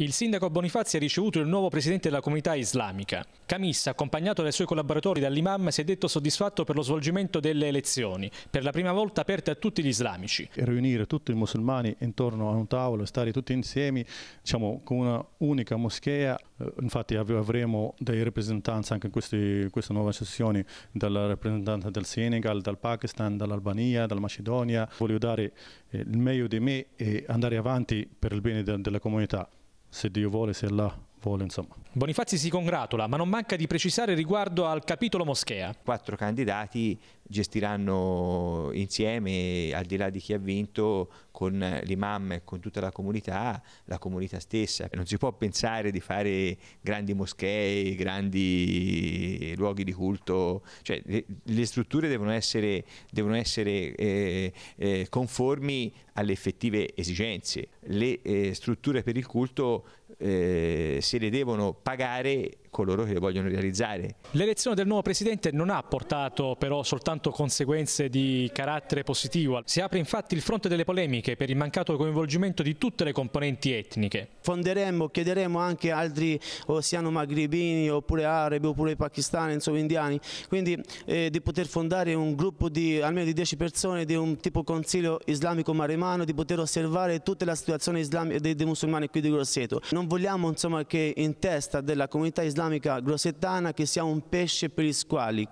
Il sindaco Bonifazzi ha ricevuto il nuovo presidente della comunità islamica. Camissa, accompagnato dai suoi collaboratori dall'imam, si è detto soddisfatto per lo svolgimento delle elezioni, per la prima volta aperte a tutti gli islamici. Riunire tutti i musulmani intorno a un tavolo, stare tutti insieme, diciamo, con una unica moschea. Eh, infatti avremo dei rappresentanti anche in queste, queste nuove sessioni, dalla rappresentanza del Senegal, dal Pakistan, dall'Albania, dalla Macedonia. Voglio dare eh, il meglio di me e andare avanti per il bene della comunità. se Diovales hela vuole. Insomma. Bonifazzi si congratula, ma non manca di precisare riguardo al capitolo Moschea. Quattro candidati gestiranno insieme, al di là di chi ha vinto, con l'imam e con tutta la comunità, la comunità stessa. Non si può pensare di fare grandi moschee, grandi luoghi di culto, cioè, le, strutture devono essere, devono essere eh, eh, conformi alle effettive esigenze. Le eh, strutture per il culto eh, se le devono pagare coloro che vogliono realizzare. L'elezione del nuovo Presidente non ha portato però soltanto conseguenze di carattere positivo, si apre infatti il fronte delle polemiche per il mancato coinvolgimento di tutte le componenti etniche. Fonderemo, chiederemo anche altri, o siano magribini, oppure arabi oppure pakistani, insomma indiani, quindi eh, di poter fondare un gruppo di almeno di 10 persone di un tipo consiglio islamico maremano, di poter osservare tutta la situazione dei, dei musulmani qui di Grosseto. Non vogliamo insomma che in testa della comunità islamica islamica grossetana che sia un pesce per gli squali,